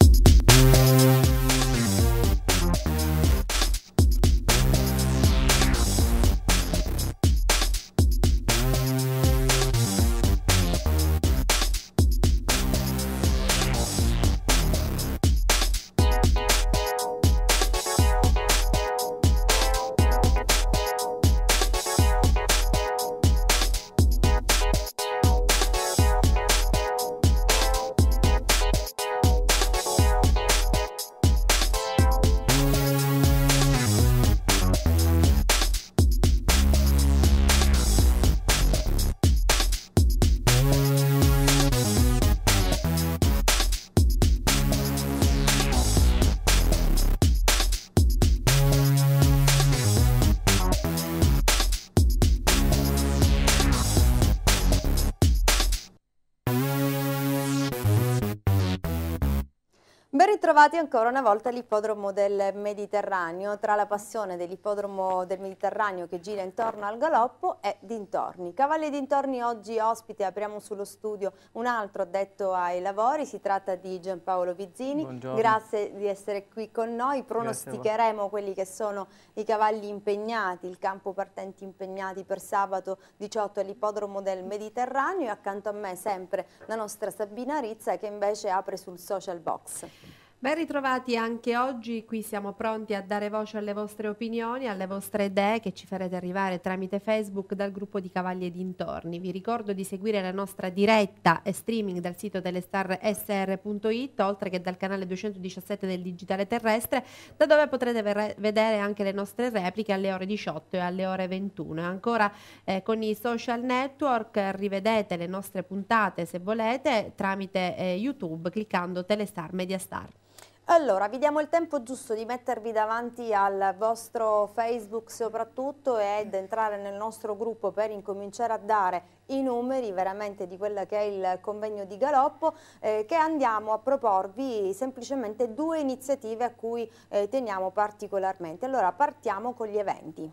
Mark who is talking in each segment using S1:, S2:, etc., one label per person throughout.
S1: Thank you. trovati ancora una volta all'ippodromo del Mediterraneo, tra la passione dell'ippodromo del Mediterraneo che gira intorno al galoppo e dintorni. Cavalli dintorni oggi ospite, apriamo sullo studio un altro addetto ai lavori, si tratta di Giampaolo Vizzini, Buongiorno. grazie di essere qui con noi, pronosticheremo quelli che sono i cavalli impegnati, il campo partenti impegnati per sabato 18 all'ippodromo del Mediterraneo e accanto a me sempre la nostra Sabina Rizza che invece apre sul social box.
S2: Ben ritrovati anche oggi, qui siamo pronti a dare voce alle vostre opinioni, alle vostre idee che ci farete arrivare tramite Facebook dal gruppo di Cavalli e Dintorni. Vi ricordo di seguire la nostra diretta e streaming dal sito telestarsr.it, oltre che dal canale 217 del Digitale Terrestre, da dove potrete vedere anche le nostre repliche alle ore 18 e alle ore 21. Ancora eh, con i social network rivedete le nostre puntate se volete tramite eh, YouTube cliccando Telestar Media Mediastar.
S1: Allora, vi diamo il tempo giusto di mettervi davanti al vostro Facebook soprattutto ed entrare nel nostro gruppo per incominciare a dare i numeri veramente di quello che è il convegno di Galoppo eh, che andiamo a proporvi semplicemente due iniziative a cui eh, teniamo particolarmente. Allora, partiamo con gli eventi.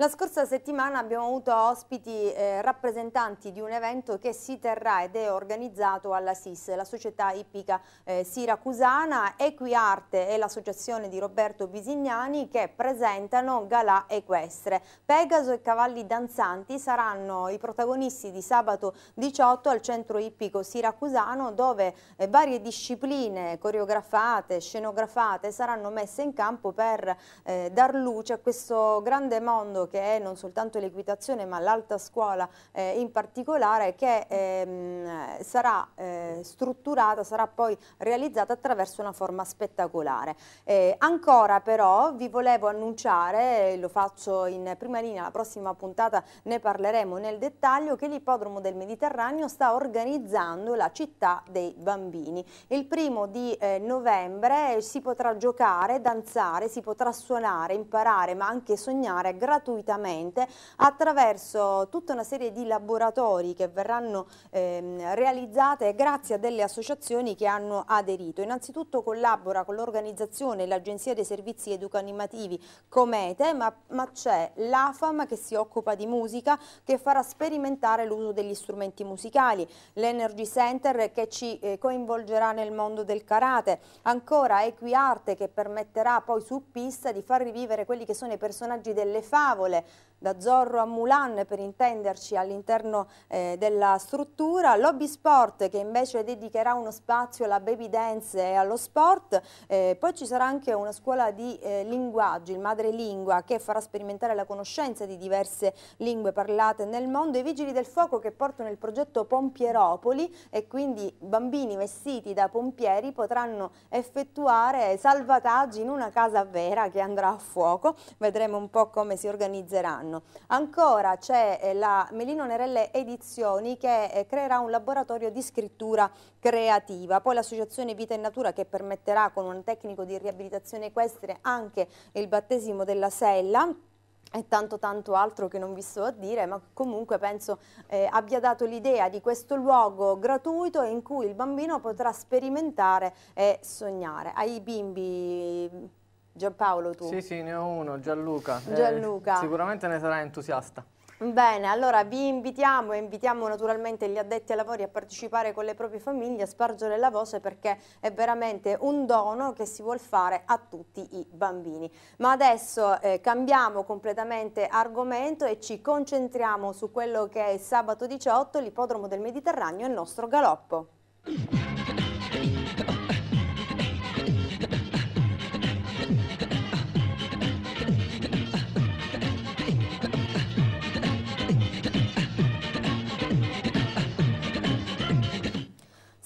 S1: La scorsa settimana abbiamo avuto ospiti eh, rappresentanti di un evento che si terrà ed è organizzato alla SIS, la società ippica eh, siracusana, Equiarte e l'associazione di Roberto Bisignani che presentano Galà Equestre. Pegaso e Cavalli Danzanti saranno i protagonisti di sabato 18 al centro ippico siracusano dove eh, varie discipline coreografate, scenografate saranno messe in campo per eh, dar luce a questo grande mondo che è non soltanto l'equitazione ma l'alta scuola eh, in particolare che ehm, sarà eh, strutturata, sarà poi realizzata attraverso una forma spettacolare. Eh, ancora però vi volevo annunciare, lo faccio in prima linea, la prossima puntata ne parleremo nel dettaglio, che l'ippodromo del Mediterraneo sta organizzando la città dei bambini. Il primo di eh, novembre si potrà giocare, danzare, si potrà suonare, imparare ma anche sognare gratuitamente gratuitamente attraverso tutta una serie di laboratori che verranno ehm, realizzate grazie a delle associazioni che hanno aderito. Innanzitutto collabora con l'organizzazione e l'Agenzia dei Servizi Educanimativi Comete, ma, ma c'è l'AFAM che si occupa di musica, che farà sperimentare l'uso degli strumenti musicali, l'Energy Center che ci eh, coinvolgerà nel mondo del karate, ancora Equiarte che permetterà poi su pista di far rivivere quelli che sono i personaggi delle favole, scuole da Zorro a Mulan per intenderci all'interno eh, della struttura, Lobby Sport che invece dedicherà uno spazio alla baby dance e allo sport, eh, poi ci sarà anche una scuola di eh, linguaggi, il madrelingua che farà sperimentare la conoscenza di diverse lingue parlate nel mondo, i vigili del fuoco che portano il progetto Pompieropoli e quindi bambini vestiti da pompieri potranno effettuare salvataggi in una casa vera che andrà a fuoco, vedremo un po' come si organizza organizzeranno. Ancora c'è eh, la Melino Nerelle Edizioni che eh, creerà un laboratorio di scrittura creativa, poi l'associazione Vita in Natura che permetterà con un tecnico di riabilitazione equestre anche il battesimo della sella e tanto tanto altro che non vi sto a dire, ma comunque penso eh, abbia dato l'idea di questo luogo gratuito in cui il bambino potrà sperimentare e sognare. Ai bimbi Giampaolo tu? Sì,
S3: sì, ne ho uno, Gianluca. Eh, Gianluca. Eh, sicuramente ne sarà entusiasta.
S1: Bene, allora vi invitiamo e invitiamo naturalmente gli addetti ai lavori a partecipare con le proprie famiglie, a spargere la voce perché è veramente un dono che si vuole fare a tutti i bambini. Ma adesso eh, cambiamo completamente argomento e ci concentriamo su quello che è sabato 18, l'ippodromo del Mediterraneo e il nostro galoppo.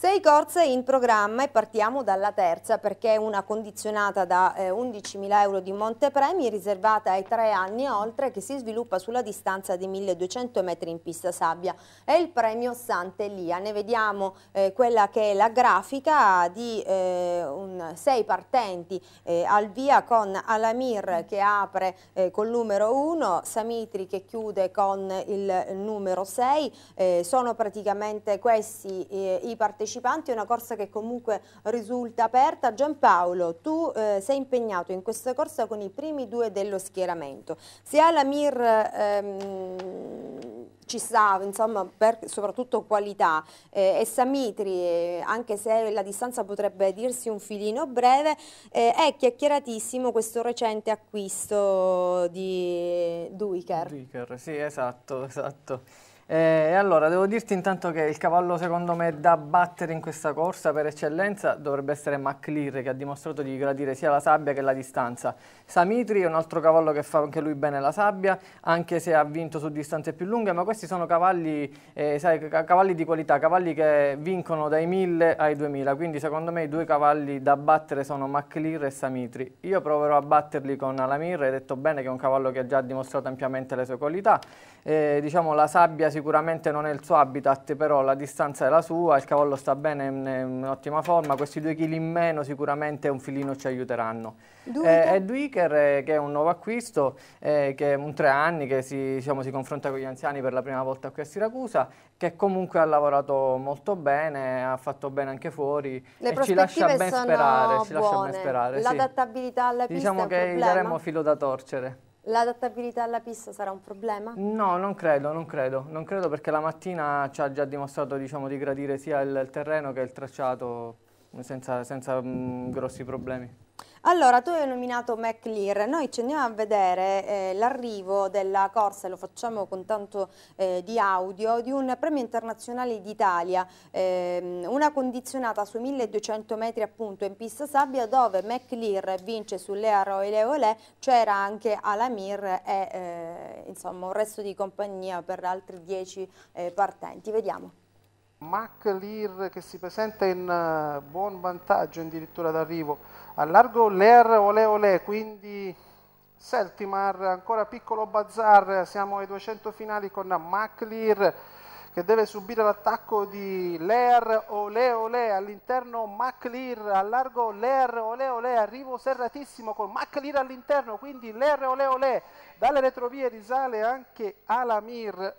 S1: Sei corse in programma e partiamo dalla terza perché è una condizionata da 11.000 eh, euro di montepremi riservata ai tre anni e oltre che si sviluppa sulla distanza di 1.200 metri in pista sabbia è il premio Sant'Elia. Ne vediamo eh, quella che è la grafica di eh, un, sei partenti eh, al via con Alamir che apre eh, col numero 1, Samitri che chiude con il numero 6. sono praticamente questi i partecipanti partecipanti, è una corsa che comunque risulta aperta. Giampaolo, tu eh, sei impegnato in questa corsa con i primi due dello schieramento. Se Alamir ehm, ci sta, insomma, per soprattutto qualità, eh, e Samitri, eh, anche se la distanza potrebbe dirsi un filino breve, eh, è chiacchieratissimo questo recente acquisto di Duiker.
S3: Duiker, sì, esatto, esatto. Eh, allora, devo dirti intanto che il cavallo secondo me da battere in questa corsa per eccellenza dovrebbe essere McLear che ha dimostrato di gradire sia la sabbia che la distanza. Samitri è un altro cavallo che fa anche lui bene la sabbia, anche se ha vinto su distanze più lunghe, ma questi sono cavalli, eh, sai, cavalli di qualità, cavalli che vincono dai 1000 ai 2000, quindi secondo me i due cavalli da battere sono McLear e Samitri. Io proverò a batterli con Alamir, hai detto bene che è un cavallo che ha già dimostrato ampiamente le sue qualità, eh, diciamo la sabbia sicuramente non è il suo habitat, però la distanza è la sua, il cavallo sta bene, è in, ottima forma, questi due chili in meno sicuramente un filino ci aiuteranno. E eh, è Duiker eh, che è un nuovo acquisto, eh, che è un tre anni, che si, diciamo, si confronta con gli anziani per la prima volta qui a Siracusa, che comunque ha lavorato molto bene, ha fatto bene anche fuori Le e ci lascia ben sperare. Ci lascia ben sperare
S1: L'adattabilità alla pista diciamo che gli daremo filo
S3: da torcere.
S1: L'adattabilità alla pista sarà un problema?
S3: No, non credo, non credo, non credo perché la mattina ci ha già dimostrato diciamo, di gradire sia il, terreno che il tracciato senza, senza mh, mm, grossi problemi.
S1: Allora, tu hai nominato McLear, noi ci andiamo a vedere eh, l'arrivo della corsa, lo facciamo con tanto eh, di audio, di un premio internazionale d'Italia, ehm, una condizionata su 1200 metri appunto in pista sabbia dove McLear vince sulle Roile Olé, c'era anche Alamir e eh, insomma un resto di compagnia per altri 10 eh, partenti. Vediamo.
S4: Mac Lear che si presenta in eh, buon vantaggio addirittura d'arrivo. Allargo Ler Ole Ole, quindi Seltimar, ancora piccolo Bazar, siamo ai 200 finali con Mac Lear che deve subire l'attacco di Ler Ole Ole all'interno Mac Lear, allargo Ler Ole Ole, arrivo serratissimo con Mac Lear all'interno, quindi Ler Ole Ole, dalle retrovie risale anche Alamir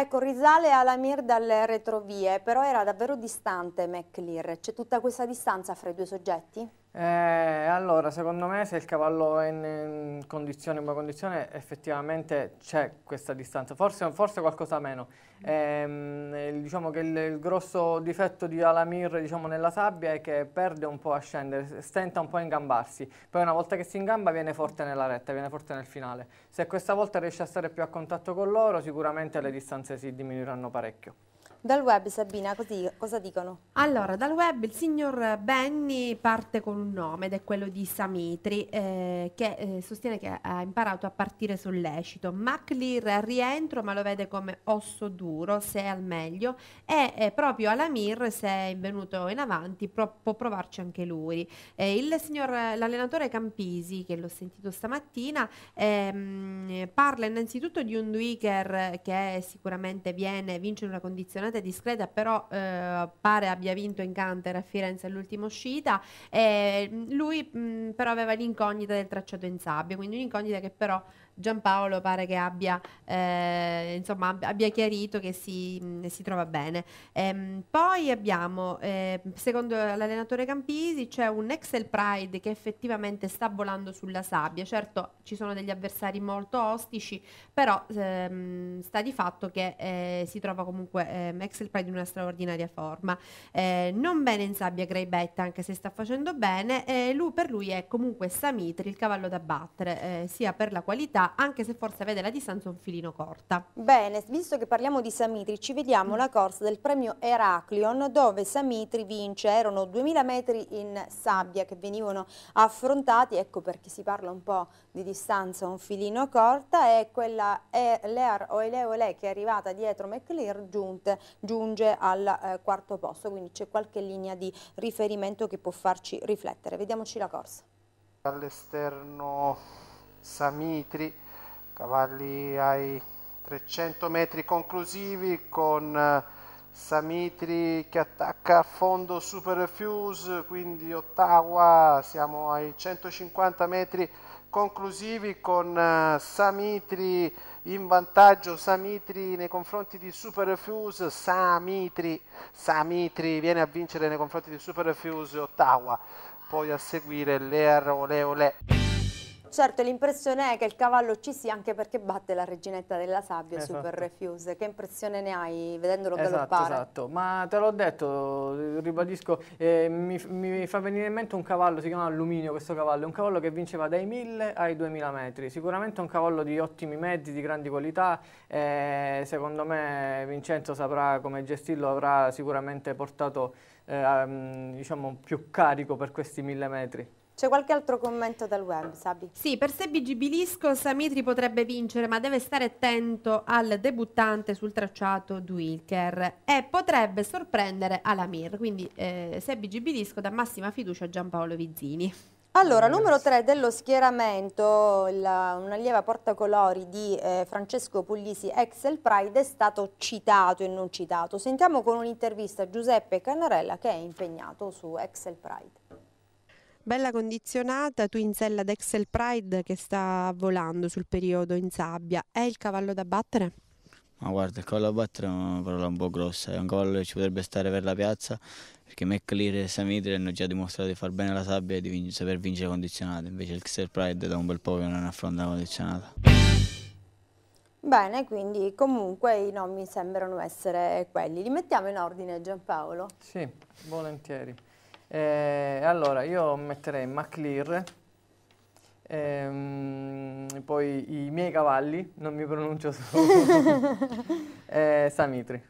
S1: Ecco, risale Alamir dalle retrovie, però era davvero distante McLear. C'è tutta questa distanza fra i due soggetti?
S3: Eh, allora, secondo me se il cavallo è in, condizione, in buona condizione effettivamente c'è questa distanza, forse, forse qualcosa meno. Eh, diciamo che il, il, grosso difetto di Alamir diciamo, nella sabbia è che perde un po' a scendere, stenta un po' a ingambarsi, poi una volta che si ingamba viene forte nella retta, viene forte nel finale. Se questa volta riesce a stare più a contatto con loro sicuramente le distanze si diminuiranno parecchio.
S1: Dal web Sabina, così, cosa dicono? Allora,
S2: dal web il signor Benny parte con un nome ed è quello di Samitri eh, che eh, sostiene che ha imparato a partire sollecito. MacLear al rientro ma lo vede come osso duro se è al meglio e eh, proprio Alamir se è venuto in avanti pro può provarci anche lui. Eh, l'allenatore Campisi che l'ho sentito stamattina ehm, parla innanzitutto di un Duiker che sicuramente viene, vince in una condizione estremamente discreta, però eh, pare abbia vinto in canter a Firenze all'ultima uscita. Eh, lui mh, però aveva l'incognita del tracciato in sabbia, quindi un'incognita che però Giampaolo pare che abbia, eh, insomma, abbia chiarito che si, mm, si trova bene. Ehm, poi abbiamo, eh, secondo l'allenatore Campisi, c'è un Excel Pride che effettivamente sta volando sulla sabbia. Certo ci sono degli avversari molto ostici, però ehm, sta di fatto che eh, si trova comunque ehm, Excel Pride in una straordinaria forma. Eh, non bene in sabbia Greybet, anche se sta facendo bene, lui, per lui è comunque Samitri il cavallo da battere, eh, sia per la qualità anche se forse vede la distanza un filino corta.
S1: Bene, visto che parliamo di Samitri, ci vediamo la corsa del premio Heraclion, dove Samitri vince, erano 2000 metri in sabbia che venivano affrontati, ecco perché si parla un po' di distanza un filino corta, e quella è Lear Oileole che è arrivata dietro McLear giunte, giunge al eh, quarto posto, quindi c'è qualche linea di riferimento che può farci riflettere. Vediamoci la corsa.
S4: All'esterno Samitri, cavalli ai 300 metri conclusivi con eh, Samitri che attacca a fondo Super Fuse, quindi Ottawa, siamo ai 150 metri conclusivi con eh, Samitri in vantaggio, Samitri nei confronti di Super Fuse, Samitri, Samitri viene a vincere nei confronti di Super Fuse Ottawa, poi a seguire Lear Ole Ole.
S1: Certo, l'impressione è che il cavallo ci sia anche perché batte la reginetta della sabbia esatto. Super Refuse. Che impressione ne hai vedendolo esatto, galoppare?
S3: Esatto, ma te l'ho detto, ribadisco, eh, mi, mi, fa venire in mente un cavallo, si chiama Alluminio questo cavallo, è un cavallo che vinceva dai 1000 ai 2000 metri, sicuramente è un cavallo di ottimi mezzi, di grandi qualità, eh, secondo me Vincenzo saprà come gestirlo, avrà sicuramente portato eh, mm, diciamo, più carico per questi 1000 metri.
S1: C'è qualche altro commento dal web,
S2: Sabi? Sì, per Sebi Gibilisco Samitri potrebbe vincere, ma deve stare attento al debuttante sul tracciato Dwilker e potrebbe sorprendere Alamir. Quindi eh, Sebi Gibilisco dà massima fiducia a Giampaolo Vizzini.
S1: Allora, numero 3 dello schieramento, la, una lieva portacolori di eh, Francesco Puglisi, Excel Pride, è stato citato e non citato. Sentiamo con un'intervista Giuseppe Cannarella che è impegnato su Excel Pride.
S2: Bella condizionata, ad Excel Pride che sta volando sul periodo in sabbia. È il cavallo da battere?
S5: Ma guarda, il cavallo da battere è una parola un po' grossa, è un cavallo che ci potrebbe stare per la piazza, perché McLear e Samitri hanno già dimostrato di far bene la sabbia e di vin saper vincere condizionata, invece il Excel Pride da un bel po' che non affronta la condizionata.
S1: Bene, quindi comunque i nomi sembrano essere quelli. Li mettiamo in ordine Giampaolo?
S3: Sì, volentieri. Eh, allora, io metterei MacLear, ehm, poi i miei cavalli, non mi pronuncio su, eh, Samitri.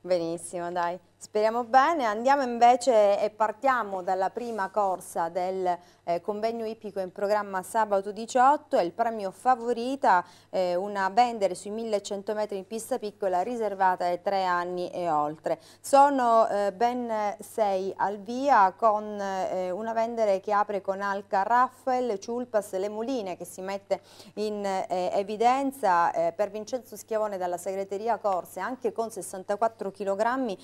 S1: Benissimo, dai. Speriamo bene, andiamo invece e partiamo dalla prima corsa del eh, convegno ippico in programma sabato 18 è il premio favorita, eh, una vendere sui 1100 metri in pista piccola riservata ai tre anni e oltre. Sono eh, ben sei al via con eh, una vendere che apre con Alca Raffel, Ciulpas Le Muline che si mette in eh, evidenza eh, per Vincenzo Schiavone dalla segreteria corse anche con 64 kg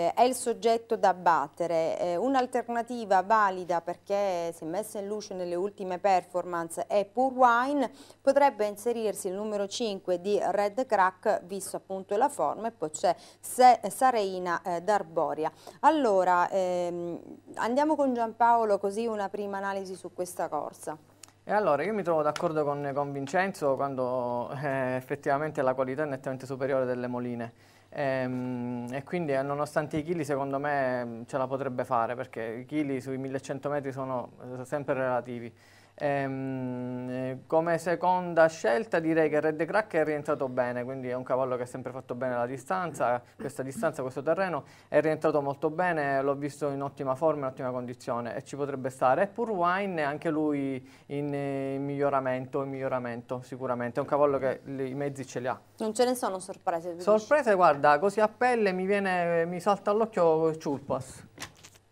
S1: eh, è il soggetto da battere. Eh, Un'alternativa valida perché si è messa in luce nelle ultime performance è Poor Wine, potrebbe inserirsi il numero 5 di Red Crack visto appunto la forma e poi c'è Sareina eh, d'Arboria. Allora ehm, andiamo con Giampaolo così una prima analisi su questa corsa.
S3: E allora, io mi trovo d'accordo con, con, Vincenzo quando eh, effettivamente la qualità è nettamente superiore delle moline. E, ehm, e quindi eh, nonostante i chili secondo me mm, ce la potrebbe fare perché i chili sui 1100 metri sono eh, sempre relativi. Ehm, come seconda scelta direi che Red Crack è rientrato bene, quindi è un cavallo che ha sempre fatto bene la distanza, questa distanza, questo terreno, è rientrato molto bene, l'ho visto in ottima forma, in ottima condizione e ci potrebbe stare. Pur Wine anche lui in, eh, in miglioramento, in miglioramento sicuramente, è un cavallo che i mezzi ce li ha.
S1: Non ce ne sono sorprese?
S3: Sorprese, dici? guarda, così a pelle mi, viene, mi salta all'occhio Chulpas.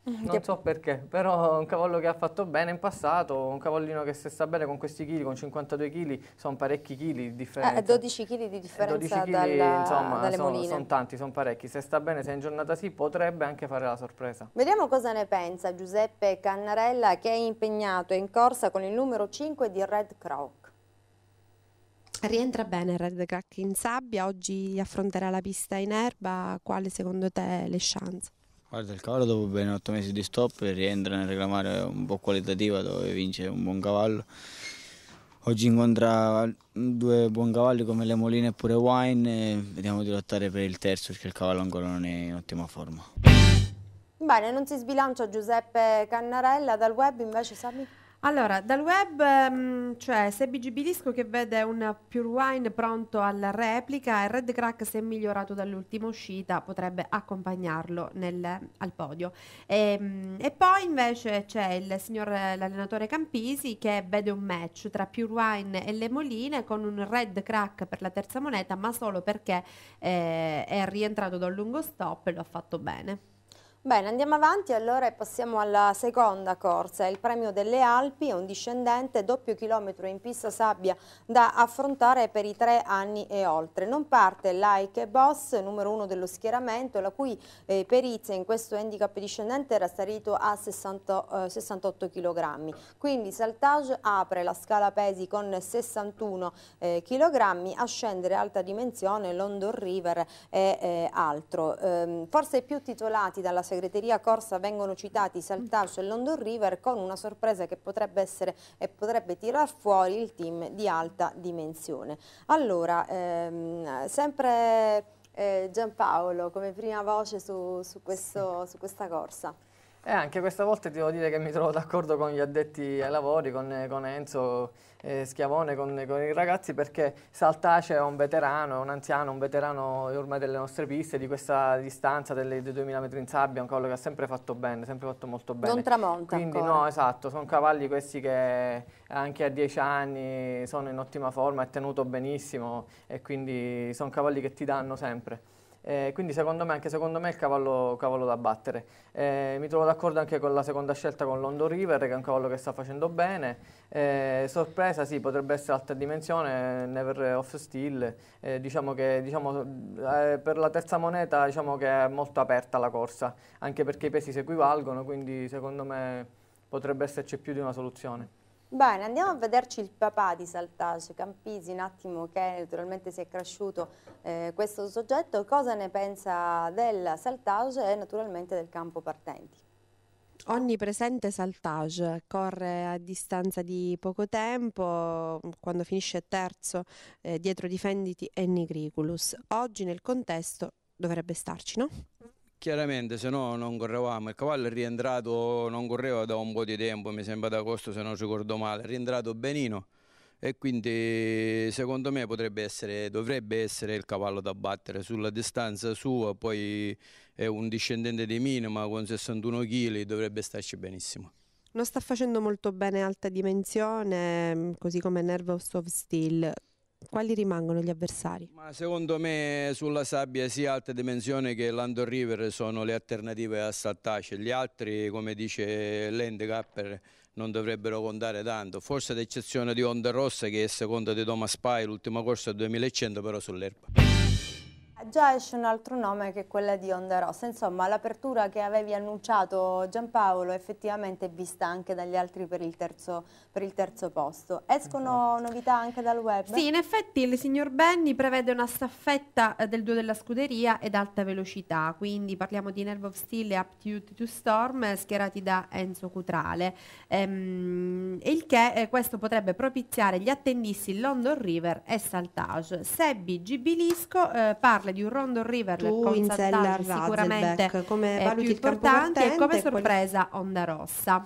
S3: Mm, non so perché, però è un cavallo che ha fatto bene in passato, un cavallino che se sta bene con questi chili, con 52 chili, sono parecchi chili di ah, differenza. Eh,
S1: 12 chili di eh, differenza 12 kg, dalla, insomma, sono, son
S3: tanti, sono parecchi. Se sta bene, se è in giornata sì, potrebbe anche fare la sorpresa.
S1: Vediamo cosa ne pensa Giuseppe Cannarella che è impegnato in corsa con il numero 5 di Red Croc.
S2: Rientra bene il Red Crack in sabbia, oggi affronterà la pista in erba, quali secondo te le chance?
S5: Guarda, il cavallo dopo ben 8 mesi di stop rientra nel reclamare un po' qualitativa dove vince un buon cavallo. Oggi incontra due buoni cavalli come le Moline e pure Wine e vediamo di lottare per il terzo perché il cavallo ancora non è in ottima forma.
S1: Bene, non si sbilancia Giuseppe Cannarella, dal web invece Sami? Allora, dal web ehm,
S2: c'è cioè, BGB Disco che vede un Pure Wine pronto alla replica e Red Crack, se migliorato dall'ultima uscita, potrebbe accompagnarlo nel, al podio. E, ehm, e, poi invece c'è il signor l'allenatore Campisi che vede un match tra Pure Wine e le Moline con un Red Crack per la terza moneta, ma solo perché eh, è rientrato da un lungo stop e lo ha fatto bene.
S1: Bene, andiamo avanti allora e passiamo alla seconda corsa, il premio delle Alpi, è un discendente doppio chilometro in pista sabbia da affrontare per i tre anni e oltre. Non parte Like Boss, numero uno dello schieramento, la cui eh, perizia in questo handicap discendente era salito a 60, eh, 68 kg. Quindi Saltage apre la scala pesi con 61 eh, kg, a scendere alta dimensione London River e eh, altro. Ehm, forse più titolati dalla seconda segreteria Corsa vengono citati Saltasso mm. e London River con una sorpresa che potrebbe essere e potrebbe tirar fuori il team di alta dimensione. Allora, ehm, sempre eh, Giampaolo come prima voce su, su, questo, su questa corsa.
S3: E eh, anche questa volta devo dire che mi trovo d'accordo con gli addetti ai lavori, con, con Enzo eh, Schiavone, con, con, i ragazzi, perché Saltace è un veterano, è un anziano, un veterano ormai delle nostre piste, di questa distanza delle, dei 2000 metri in sabbia, un cavallo che ha sempre fatto bene, sempre fatto molto bene. Non
S1: tramonta Quindi ancora. no,
S3: esatto, sono cavalli questi che anche a 10 anni sono in ottima forma, è tenuto benissimo e quindi sono cavalli che ti danno sempre. Eh, quindi secondo me, anche secondo me è il cavallo, cavallo da battere. Eh, mi trovo d'accordo anche con la seconda scelta con Londo River, che è un cavallo che sta facendo bene. Eh, sorpresa, sì, potrebbe essere alta dimensione, Never Off Steel. Eh, diciamo che diciamo, eh, per la terza moneta diciamo che è molto aperta la corsa, anche perché i pesi si equivalgono, quindi secondo me potrebbe esserci più di una soluzione.
S1: Bene, andiamo a vederci il papà di Saltace, Campisi, un attimo che naturalmente si è cresciuto eh, questo soggetto, cosa ne pensa del Saltage e naturalmente del campo partenti?
S2: Ogni presente saltage, corre a distanza di poco tempo, quando finisce terzo eh, dietro difenditi e Nigriculus. Oggi nel contesto dovrebbe starci, no?
S6: Chiaramente, se no non correvamo. Il cavallo è rientrato, non correva da un po' di tempo, mi sembra d'agosto se non ricordo male, è rientrato benino e quindi secondo me potrebbe essere, dovrebbe essere il cavallo da battere sulla distanza sua, poi è un discendente di Minima con 61 kg, dovrebbe starci benissimo.
S2: Non sta facendo molto bene alta dimensione, mm, così come Nerve of Steel quali rimangono gli avversari?
S6: Ma secondo me sulla sabbia sia Alta Dimensione che Lando River sono le alternative a Sattace. Gli altri, come dice l'handicapper, non dovrebbero contare tanto. Forse ad eccezione di Onda Rossa che è seconda di Thomas Pai, l'ultima corsa del 2100 però sull'erba.
S1: Già esce un altro nome che è quella di Onda Rossa, insomma l'apertura che avevi annunciato Giampaolo effettivamente è vista anche dagli altri per il terzo, per il terzo posto. Escono no. Esatto. novità anche dal web? Sì, in
S2: effetti il signor Benny prevede una staffetta eh, del duo della scuderia ed alta velocità, quindi parliamo di Nerve of Steel e Aptitude to Storm eh, schierati da Enzo Cutrale, ehm, il che eh, questo potrebbe propiziare gli attendisti London River e Saltage. Sebbi Gibilisco eh, parla parla di un Rondo River tu, con Sicuramente come è più importante e come sorpresa Onda Rossa.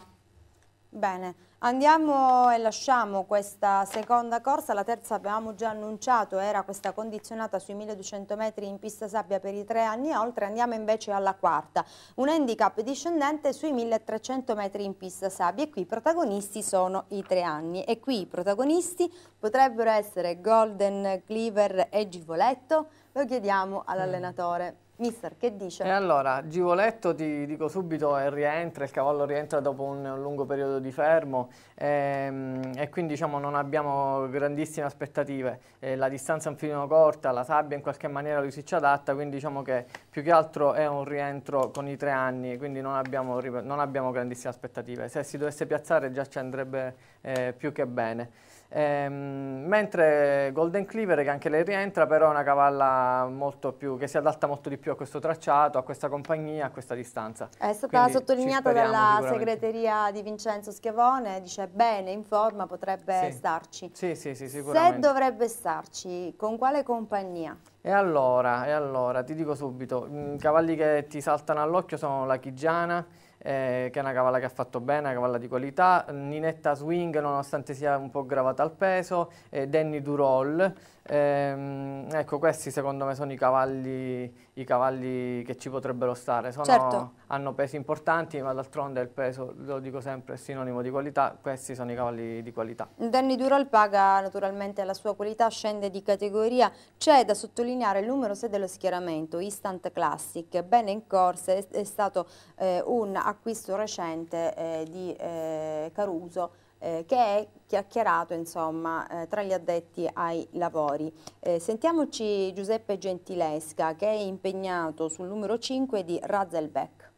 S1: Bene, andiamo e lasciamo questa seconda corsa, la terza avevamo già annunciato, era questa condizionata sui 1200 metri in pista sabbia per i tre anni e oltre, andiamo invece alla quarta, un handicap discendente sui 1300 metri in pista sabbia e qui i protagonisti sono i tre anni e qui i protagonisti potrebbero essere Golden Cleaver e Givoletto, lo chiediamo all'allenatore. Mister, che dice? E
S3: allora, Givoletto, ti dico subito, eh, rientra, il cavallo rientra dopo un, un lungo periodo di fermo ehm, e quindi diciamo non abbiamo grandissime aspettative. Eh, la distanza è un filino corta, la sabbia in qualche maniera lui si ci adatta, quindi diciamo che più che altro è un rientro con i tre anni, quindi non abbiamo, non abbiamo grandissime aspettative. Se si dovesse piazzare già ci andrebbe eh, più che bene. Ehm, mentre Golden Cleaver, che anche lei rientra, però è una cavalla più, che si adatta molto di più a questo tracciato, a questa compagnia, a questa distanza. È stata Quindi sottolineata dalla
S1: segreteria di Vincenzo Schiavone, dice bene, in forma, potrebbe sì. starci.
S3: Sì, sì, sì, sicuramente. Se
S1: dovrebbe starci, con quale compagnia?
S3: E allora, e allora, ti dico subito, i mm, cavalli che ti saltano all'occhio sono la Chigiana, eh, che è una cavalla che ha fatto bene, una cavalla di qualità, Ninetta Swing nonostante sia un po' gravata al peso, eh, Danny Durol Ehm, ecco, questi secondo me sono i cavalli, i cavalli che ci potrebbero stare. Sono, certo. Hanno pesi importanti, ma d'altronde il peso, lo dico sempre, è sinonimo di qualità. Questi sono i cavalli di qualità.
S1: Danny Durol paga naturalmente la sua qualità, scende di categoria. C'è da sottolineare il numero 6 dello schieramento, Instant Classic. Bene in corsa è, è stato eh, un acquisto recente eh, di eh, Caruso eh, che è chiacchierato insomma, eh, tra gli addetti ai lavori. Eh, sentiamoci Giuseppe Gentilesca che è impegnato sul numero 5 di Razelbeck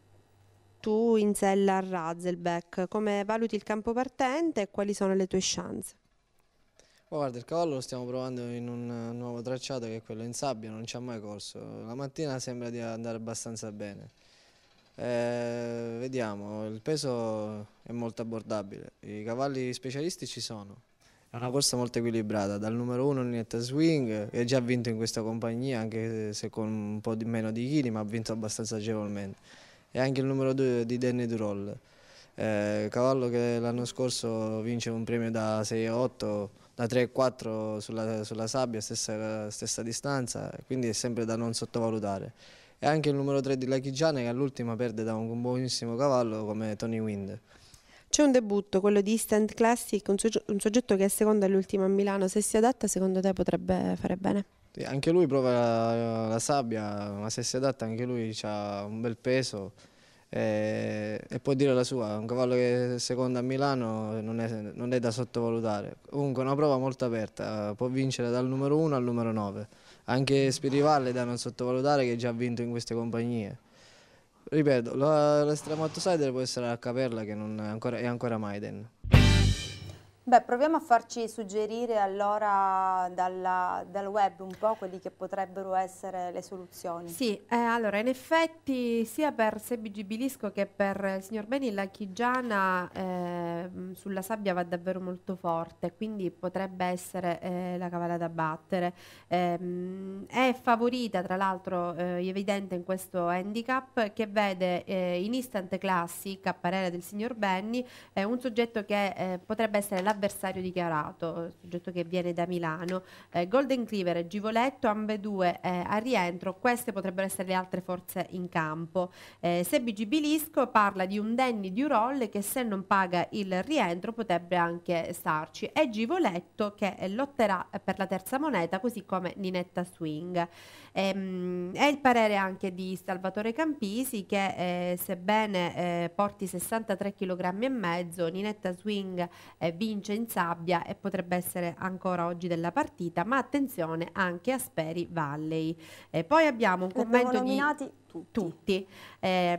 S1: tu in
S2: sella a Razelbeck, come valuti il campo partente e quali sono le tue chance?
S5: Oh, guarda, il cavallo lo stiamo provando in un eh, nuovo tracciato che è quello in sabbia, non ci ha mai corso. La mattina sembra di andare abbastanza bene. Eh, vediamo, il peso è molto abbordabile, i cavalli specialisti ci sono. È una corsa molto equilibrata, dal numero 1 Ninetta Swing, che già vinto in questa compagnia, anche se con un po' di meno di chili, ma ha vinto abbastanza agevolmente. E anche il numero 2 di Danny Duroll, eh, cavallo che l'anno scorso vince un premio da 6 a 8, da 3 3,4 sulla, sulla sabbia, stessa, stessa distanza, quindi è sempre da non sottovalutare e anche il numero 3 di Lachigiane che all'ultima perde da un buonissimo cavallo come Tony Wind. C'è un debutto, quello di Instant Classic, un, soggetto, che è secondo
S2: all'ultima a Milano, se si adatta secondo te potrebbe fare bene?
S5: Anche lui prova la, la sabbia, ma se si adatta anche lui ha un bel peso e, e, può dire la sua, un cavallo che secondo a Milano non è, non è da sottovalutare. Comunque è una prova molto aperta, può vincere dal numero 1 al numero 9 anche Spirivalle da non sottovalutare che già ha vinto in queste compagnie. Ripeto, l'estremo outsider può essere la Caperla che non è ancora, è ancora Maiden.
S1: Beh, proviamo a farci suggerire allora dalla, dal web un po' quelli che potrebbero essere le soluzioni. Sì,
S2: eh, allora in effetti sia per Sebi Gibilisco che per il signor Beni la chigiana eh, mm, sulla sabbia va davvero molto forte, quindi potrebbe essere eh, la cavalla da battere. Ehm, è favorita tra l'altro eh, evidente in questo handicap che vede eh, in istante classic, a parere del signor Benni, eh, un soggetto che potrebbe essere la l'avversario dichiarato, soggetto che viene da Milano. Eh, Golden Cleaver e Givoletto, ambedue eh, a rientro, queste potrebbero essere le altre forze in campo. Eh, se Bilisco parla di un Danny di Urol che se non paga il rientro potrebbe anche starci e Givoletto che lotterà per la terza moneta così come Ninetta Swing. Ehm, è il parere anche di Salvatore Campisi che eh, sebbene eh, porti 63 kg e mezzo, Ninetta Swing eh, vince in sabbia e potrebbe essere ancora oggi della partita, ma attenzione anche a Speri Valley. E eh, poi abbiamo un commento di tutti. tutti. Eh,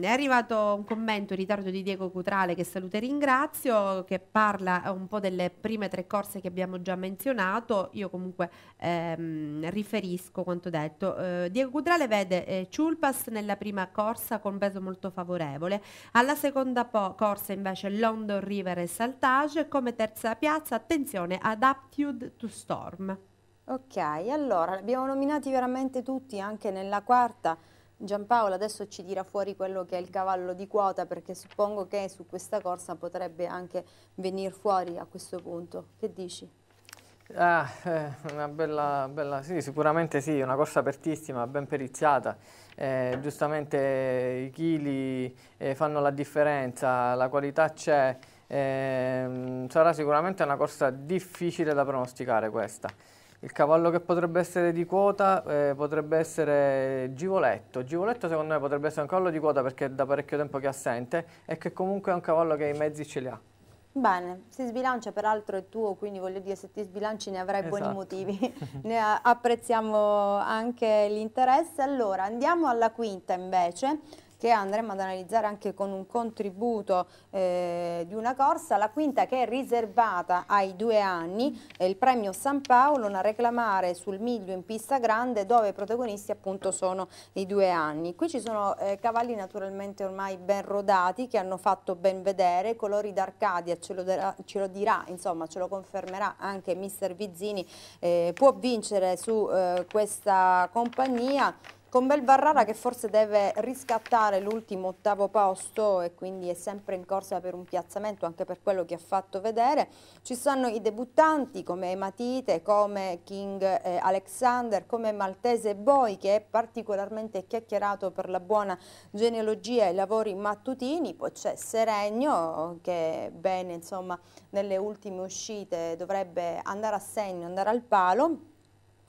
S2: è arrivato un commento in ritardo di Diego Cutrale che saluto e ringrazio, che parla un po' delle prime tre corse che abbiamo già menzionato, io comunque ehm, riferisco quanto detto. Eh, Diego Cutrale vede eh, Chulpas nella prima corsa con peso molto favorevole, alla seconda corsa invece London River e Saltage, come terza piazza attenzione ad Aptitude to Storm.
S1: Ok, allora, abbiamo nominati veramente tutti, anche nella quarta, Giampaolo adesso ci dirà fuori quello che è il cavallo di quota perché suppongo che su questa corsa potrebbe anche venire fuori a questo punto. Che dici?
S3: Ah, eh, una bella, bella, sì, sicuramente sì, una corsa apertissima, ben periziata. Eh, giustamente i chili eh, fanno la differenza, la qualità c'è. Eh, sarà sicuramente una corsa difficile da pronosticare questa. Il cavallo che potrebbe essere di quota eh, potrebbe essere Givoletto. Givoletto secondo me potrebbe essere un cavallo di quota perché è da parecchio tempo che è assente e che comunque è un cavallo che i mezzi ce li ha.
S1: Bene, si sbilancia peraltro è tuo, quindi voglio dire se ti sbilanci ne avrai esatto. buoni motivi, ne apprezziamo anche l'interesse. Allora andiamo alla quinta invece che andremo ad analizzare anche con un contributo eh, di una corsa, la quinta che è riservata ai due anni, è il premio San Paolo, una reclamare sul miglio in pista grande dove i protagonisti appunto sono i due anni. Qui ci sono eh, cavalli naturalmente ormai ben rodati che hanno fatto ben vedere, colori d'Arcadia ce, ce, lo dirà, insomma ce lo confermerà anche mister Vizzini, eh, può vincere su eh, questa compagnia. Con Bel Belvarrara che forse deve riscattare l'ultimo ottavo posto e quindi è sempre in corsa per un piazzamento anche per quello che ha fatto vedere. Ci sono i debuttanti come Matite, come King eh, Alexander, come Maltese Boi che è particolarmente chiacchierato per la buona genealogia e i lavori mattutini. Poi c'è Seregno che bene insomma nelle ultime uscite dovrebbe andare a segno, andare al palo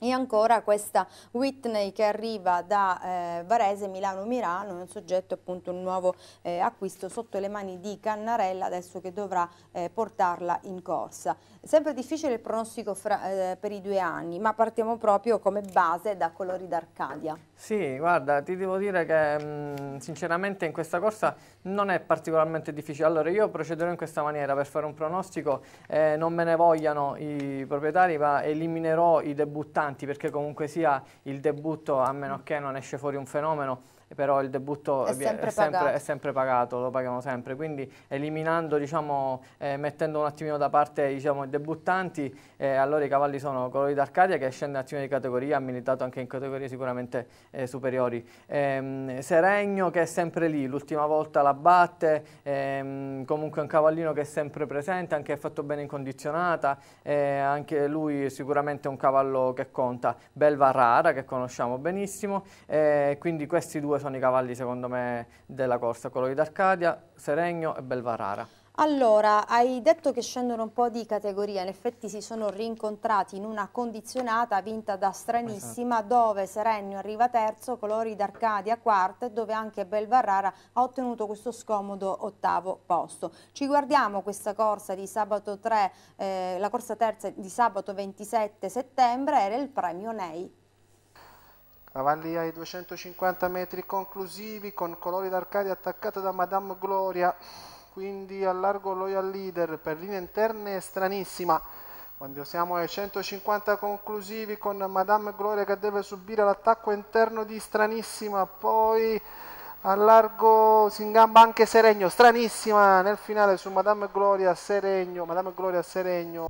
S1: e ancora questa Whitney che arriva da eh, Varese, Milano, Milano, un soggetto appunto un nuovo eh, acquisto sotto le mani di Cannarella adesso che dovrà eh, portarla in corsa sempre difficile il pronostico fra, eh, per i due anni, ma partiamo proprio come base da Colori d'Arcadia.
S3: Sì, guarda, ti devo dire che mh, sinceramente in questa corsa non è particolarmente difficile. Allora, io procederò in questa maniera per fare un pronostico, eh, non me ne vogliano i proprietari, ma eliminerò i debuttanti perché comunque sia il debutto, a meno che non esce fuori un fenomeno, però il debutto è sempre, è, sempre, è sempre, pagato, lo pagano sempre, quindi eliminando, diciamo, eh, mettendo un attimino da parte diciamo, i debuttanti, eh, allora i cavalli sono colori d'Arcadia che scende un attimo di categoria, ha militato anche in categorie sicuramente eh, superiori. Ehm, Seregno che è sempre lì, l'ultima volta la batte, ehm, comunque è un cavallino che è sempre presente, anche fatto bene in condizionata, eh, anche lui sicuramente è un cavallo che conta. Belva Rara che conosciamo benissimo, eh, quindi questi due due sono i cavalli secondo me della corsa, quello di D'Arcadia, Seregno e Belvarara.
S1: Allora, hai detto che scendono un po' di categoria, in effetti si sono rincontrati in una condizionata vinta da Stranissima esatto. dove Serenio arriva terzo, Colori d'Arcadia quarta e dove anche Belvarrara ha ottenuto questo scomodo ottavo posto. Ci guardiamo questa corsa di sabato 3, eh, la corsa terza di sabato 27 settembre era il premio Nei.
S4: Cavalli ai 250 metri conclusivi con Colori d'Arcadia attaccato da Madame Gloria, quindi allargo Loyal Leader per linee interne stranissima. Quando siamo ai 150 conclusivi con Madame Gloria che deve subire l'attacco interno di Stranissima, poi allargo si ingamba anche Seregno, Stranissima nel finale su Madame Gloria Seregno, Madame Gloria Seregno.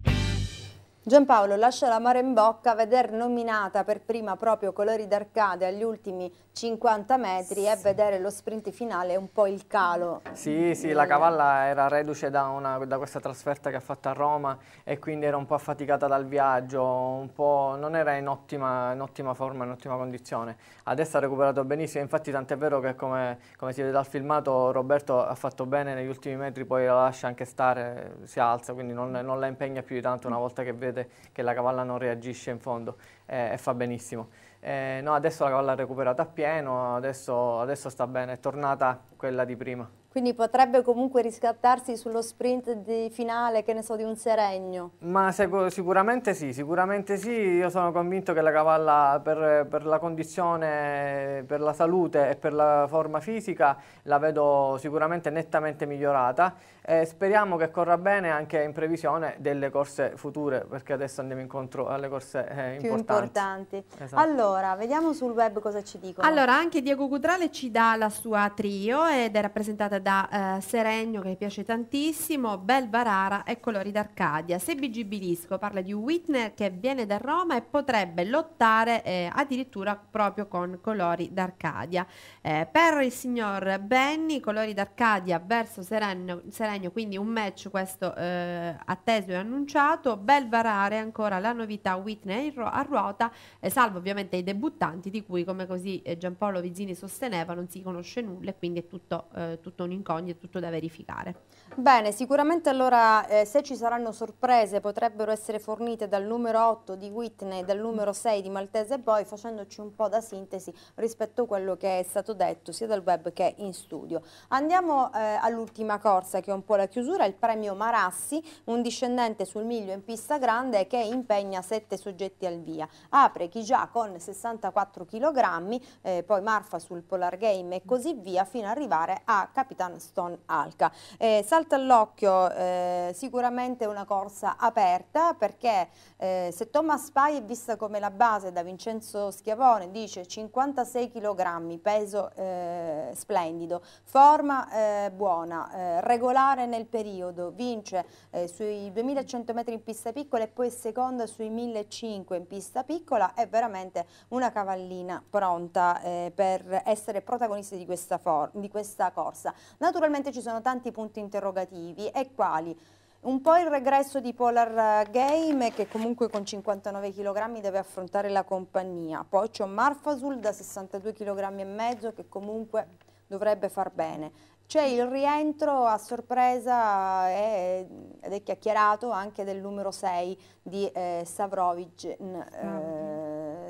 S1: Giampaolo lascia la mare in bocca, a veder nominata per prima proprio Colori d'Arcade agli ultimi 50 metri e vedere lo sprint finale un po' il calo. Sì, sì, la cavalla
S3: era reduce da, una, da questa trasferta che ha fatto a Roma e quindi era un po' affaticata dal viaggio, un po' non era in ottima, in ottima forma, in ottima condizione. Adesso ha recuperato benissimo, infatti tant'è vero che come, come si vede dal filmato Roberto ha fatto bene negli ultimi metri, poi la lascia anche stare, si alza, quindi non, non la impegna più di tanto una volta che vede vedrete che la cavalla non reagisce in fondo eh, e fa benissimo. Eh, no, adesso la cavalla è recuperata a pieno, adesso, adesso sta bene, è tornata quella di prima. Quindi
S1: potrebbe comunque riscattarsi sullo sprint di finale, che ne so, di un Seregno.
S3: Ma sicuramente sì, sicuramente sì. Io sono convinto che la cavalla per, per la condizione, per la salute e per la forma fisica la vedo sicuramente nettamente migliorata e speriamo che corra bene anche in previsione delle corse future, perché adesso andiamo incontro alle corse eh, importanti. Più importanti. Esatto.
S1: Allora, vediamo sul web cosa ci dicono. Allora,
S2: anche Diego Gudrale ci dà la sua trio ed è rappresentata da da eh, Seregno che piace tantissimo, Bel Varara e Colori d'Arcadia. Se Bigibilisco parla di Whitney che viene da Roma e potrebbe lottare eh, addirittura proprio con Colori d'Arcadia. Eh, per il signor Benny, Colori d'Arcadia verso Serenio, Seregno, quindi un match questo eh, atteso e annunciato. Bel Varare ancora la novità Whitney a ruota, eh, salvo ovviamente i debuttanti di cui come così eh, Giampaolo Vizzini sosteneva non si conosce nulla e quindi è tutto, tutto un'incognita, tutto da verificare.
S1: Bene, sicuramente allora eh, se ci saranno sorprese potrebbero essere fornite dal numero 8 di Whitney e dal numero 6 di Maltese e poi facendoci un po' da sintesi rispetto a quello che è stato detto sia dal web che in studio. Andiamo eh, all'ultima corsa che è un po' la chiusura, il premio Marassi, un discendente sul miglio in pista grande che impegna 7 soggetti al via. Apre chi già con 64 kg, eh, poi Marfa sul Polar Game e così via fino ad arrivare a Capitano Capitan Stone Alca. Eh, salta all'occhio eh, sicuramente una corsa aperta perché eh, se Thomas Spy è vista come la base da Vincenzo Schiavone, dice 56 kg, peso eh, splendido, forma eh, buona, eh, regolare nel periodo, vince sui 2100 metri in pista piccola e poi seconda sui 1500 in pista piccola, è veramente una cavallina pronta per essere protagonista di questa, di questa corsa. Naturalmente ci sono tanti punti interrogativi e quali? Un po' il regresso di Polar Game che comunque con 59 kg deve affrontare la compagnia, poi c'è Marfasul da 62 kg e mezzo che comunque dovrebbe far bene. C'è il rientro a sorpresa eh, ed è chiacchierato anche del numero 6 di eh, Savrovic. Ah, eh,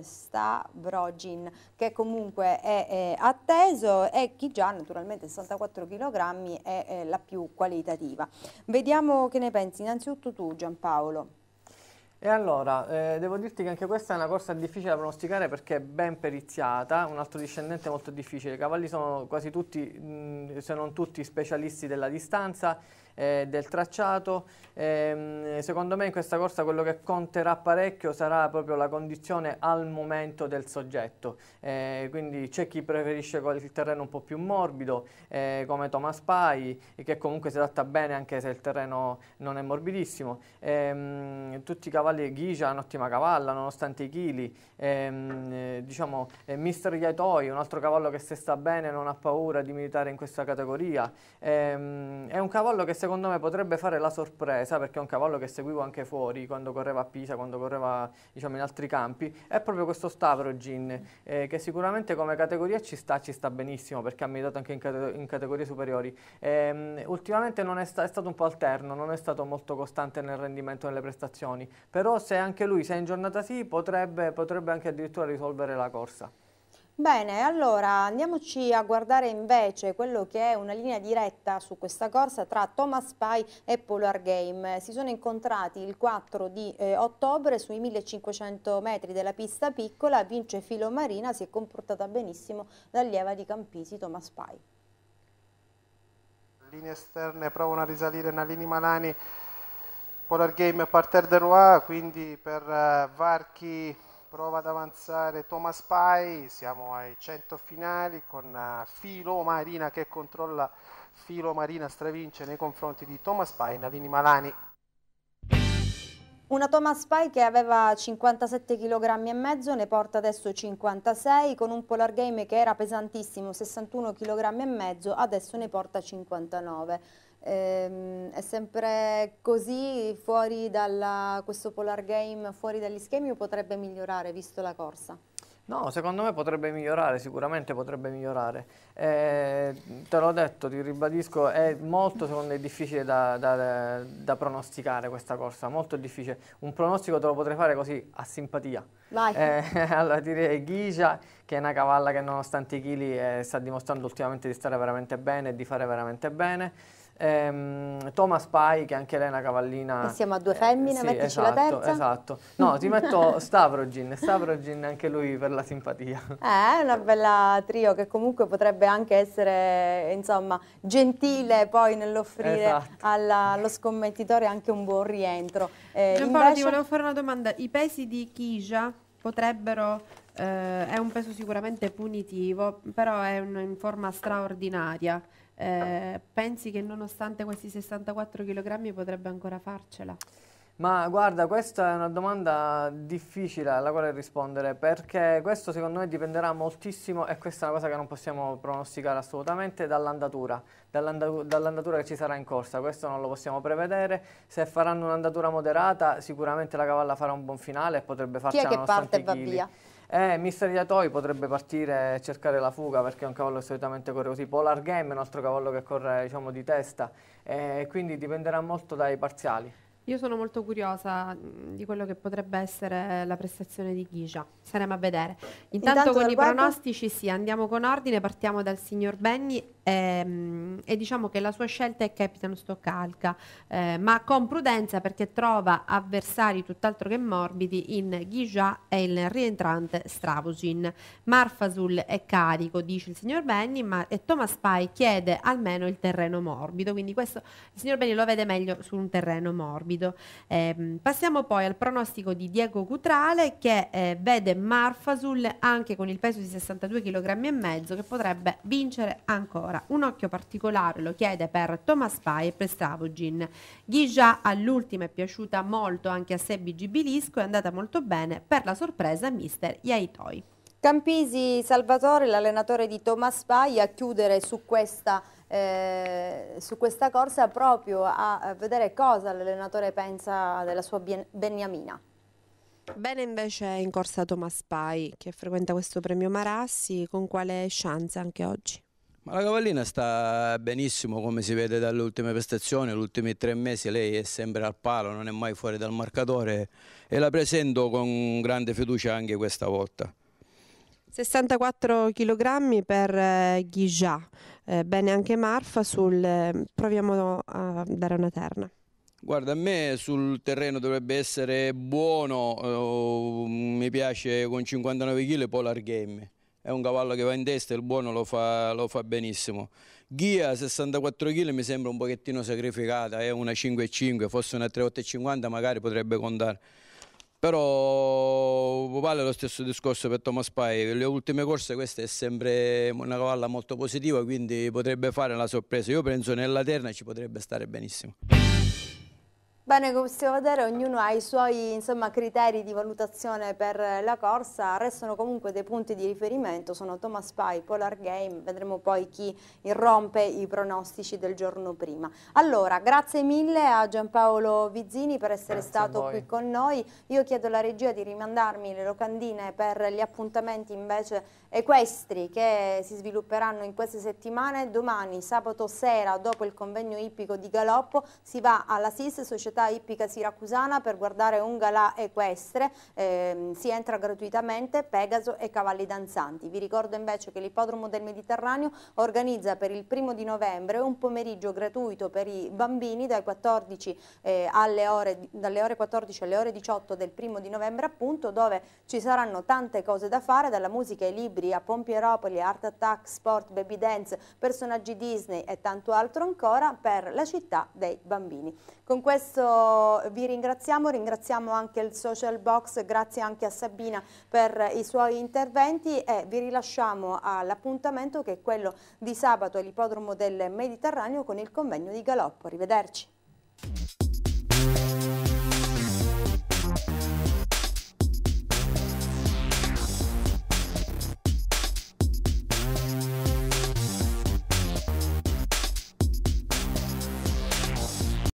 S1: sta Brogin che comunque è, è atteso e chi già naturalmente 64 kg è, è la più qualitativa. Vediamo che ne pensi innanzitutto tu Giampaolo.
S3: E allora, eh, devo dirti che anche questa è una corsa difficile da pronosticare perché è ben periziata, un altro discendente molto difficile. I cavalli sono quasi tutti, mh, se non tutti, specialisti della distanza eh, del tracciato. E, ehm, secondo me in questa corsa quello che conterà parecchio sarà proprio la condizione al momento del soggetto. E, eh, quindi c'è chi preferisce il terreno un po' più morbido, eh, come Thomas Pai, che comunque si adatta bene anche se il terreno non è morbidissimo. Mh, ehm, tutti i cavalli Ghigia è un'ottima cavalla, nonostante i chili. Mh, ehm, eh, diciamo, eh, Mister Yaitoi, un altro cavallo che se sta bene non ha paura di militare in questa categoria. Mh, è un cavallo che secondo secondo me potrebbe fare la sorpresa, perché è un cavallo che seguivo anche fuori, quando correva a Pisa, quando correva diciamo, in altri campi, è proprio questo Stavro Gin, eh, che sicuramente come categoria ci sta, ci sta benissimo, perché ha militato anche in, cate in categorie superiori. Eh, ultimamente non è, sta è, stato un po' alterno, non è stato molto costante nel rendimento e nelle prestazioni, però se anche lui, se è in giornata sì, potrebbe, potrebbe anche addirittura risolvere la corsa.
S1: Bene, allora andiamoci a guardare invece quello che è una linea diretta su questa corsa tra Thomas Pai e Polar Game. Si sono incontrati il 4 di eh, ottobre sui 1500 metri della pista piccola, vince Filomarina, si è comportata benissimo l'allieva di Campisi Thomas Pai.
S4: Linee esterne provano a risalire Nalini Malani, Polar Game e Parterre de Roy, quindi per eh, varchi prova ad avanzare Thomas Pai, siamo ai 100 finali con eh, Filo Marina che controlla Filo Marina stravince nei confronti di Thomas Pai, e Nalini Malani. Una
S1: Thomas Pai che aveva 57 kg e mezzo ne porta adesso 56 con un Polar Game che era pesantissimo 61 kg e mezzo adesso ne porta 59 ehm, è sempre così, fuori da questo Polar Game, fuori dagli schemi o potrebbe migliorare visto la corsa?
S3: No, secondo me potrebbe migliorare, sicuramente potrebbe migliorare. Eh, te l'ho detto, ti ribadisco, è molto secondo me difficile da, da, da, pronosticare questa corsa, molto difficile. Un pronostico te lo potrei fare così, a simpatia. Vai. Eh, allora direi Ghigia, che è una cavalla che nonostante i chili eh, sta dimostrando ultimamente di stare veramente bene e di fare veramente bene ehm, Thomas Pai, che anche lei è una cavallina. E siamo
S1: a due eh, femmine, eh, sì, mettici esatto, la terza.
S3: Esatto, no, ti metto Stavrogin, Stavrogin anche lui per la simpatia. Eh,
S1: è una bella trio che comunque potrebbe anche essere, insomma, gentile poi nell'offrire esatto. alla, allo scommettitore anche un buon rientro. Eh, Gianpaolo, invece... ti volevo
S2: fare una domanda. I pesi di Kija potrebbero eh, è un peso sicuramente punitivo, però è un, in forma straordinaria eh, pensi che nonostante questi 64 kg potrebbe ancora farcela?
S3: Ma guarda, questa è una domanda difficile alla quale rispondere perché questo secondo me dipenderà moltissimo e questa è una cosa che non possiamo pronosticare assolutamente dall'andatura, dall'andatura che ci sarà in corsa, questo non lo possiamo prevedere, se faranno un'andatura moderata sicuramente la cavalla farà un buon finale e potrebbe farcela Chi è che parte e va via? Eh, Mister Iatoi potrebbe partire e cercare la fuga perché è un cavallo che solitamente corre così. Polar Game è un altro cavallo che corre diciamo, di testa, eh, quindi dipenderà molto dai parziali.
S2: Io sono molto curiosa mm, di quello che potrebbe essere la prestazione di Ghigia. Saremo a vedere. Intanto, Intanto con i guarda... pronostici, sì, andiamo con ordine, partiamo dal signor Benni ehm, e diciamo che la sua scelta è Capitan Stoccalca, eh, ma con prudenza perché trova avversari tutt'altro che morbidi in Ghijá e il rientrante Stravosin. Marfasul è carico, dice il signor Benny, ma, e Thomas Pai chiede almeno il terreno morbido, quindi questo il signor Benny lo vede meglio su un terreno morbido. Eh, passiamo poi al pronostico di Diego Cutrale che eh, vede Marfasul anche con il peso di 62 kg e mezzo che potrebbe vincere ancora Ferrara un occhio particolare lo chiede per Thomas Pai e per Stravogin. Ghigia all'ultima è piaciuta molto anche a Sebi Gibilisco è andata molto bene per la sorpresa mister Iaitoi.
S1: Campisi Salvatore, l'allenatore di Thomas Pai, a chiudere su questa, eh, su questa corsa proprio a vedere cosa l'allenatore pensa della sua Beniamina.
S2: Bene invece in corsa Thomas Pai che frequenta questo premio Marassi, con quale chance anche oggi?
S6: Ma la cavallina sta benissimo come si vede dalle ultime prestazioni, gli ultimi tre mesi lei è sempre al palo, non è mai fuori dal marcatore e la presento con grande fiducia anche questa volta.
S2: 64 kg per eh, Ghijà, eh, bene anche Marfa, sul, eh, proviamo a dare una terna.
S6: Guarda, a me sul terreno dovrebbe essere buono, eh, oh, mi piace con 59 kg Polar Game è un cavallo che va in testa, il buono lo fa, lo fa benissimo. Ghia 64 kg mi sembra un pochettino sacrificata, è eh, una 5,5, forse una 3,850 magari potrebbe contare. Però vale lo stesso discorso per Thomas Pai, le ultime corse questa è sempre una cavalla molto positiva, quindi potrebbe fare la sorpresa. Io penso nella terna ci potrebbe stare benissimo.
S1: Bene, come possiamo vedere ognuno ha i suoi insomma, criteri di valutazione per la corsa, restano comunque dei punti di riferimento, sono Thomas Pai, Polar Game, vedremo poi chi irrompe i pronostici del giorno prima. Allora, grazie mille a Giampaolo Vizzini per essere grazie stato qui con noi, io chiedo alla regia di rimandarmi le locandine per gli appuntamenti invece equestri che si svilupperanno in queste settimane, domani sabato sera dopo il convegno ippico di Galoppo si va alla SIS Società società ippica siracusana per guardare un galà equestre, eh, si entra gratuitamente Pegaso e Cavalli Danzanti. Vi ricordo invece che l'Ippodromo del Mediterraneo organizza per il primo di novembre un pomeriggio gratuito per i bambini dalle 14 eh, alle ore, dalle ore 14 alle ore 18 del primo di novembre appunto dove ci saranno tante cose da fare dalla musica ai libri a Pompieropoli, Art Attack, Sport, Baby Dance, personaggi Disney e tanto altro ancora per la città dei bambini. Con questo vi ringraziamo, ringraziamo anche il Social Box, grazie anche a Sabina per i suoi interventi e vi rilasciamo all'appuntamento che è quello di sabato all'ipodromo del Mediterraneo con il convegno di Galoppo. Arrivederci.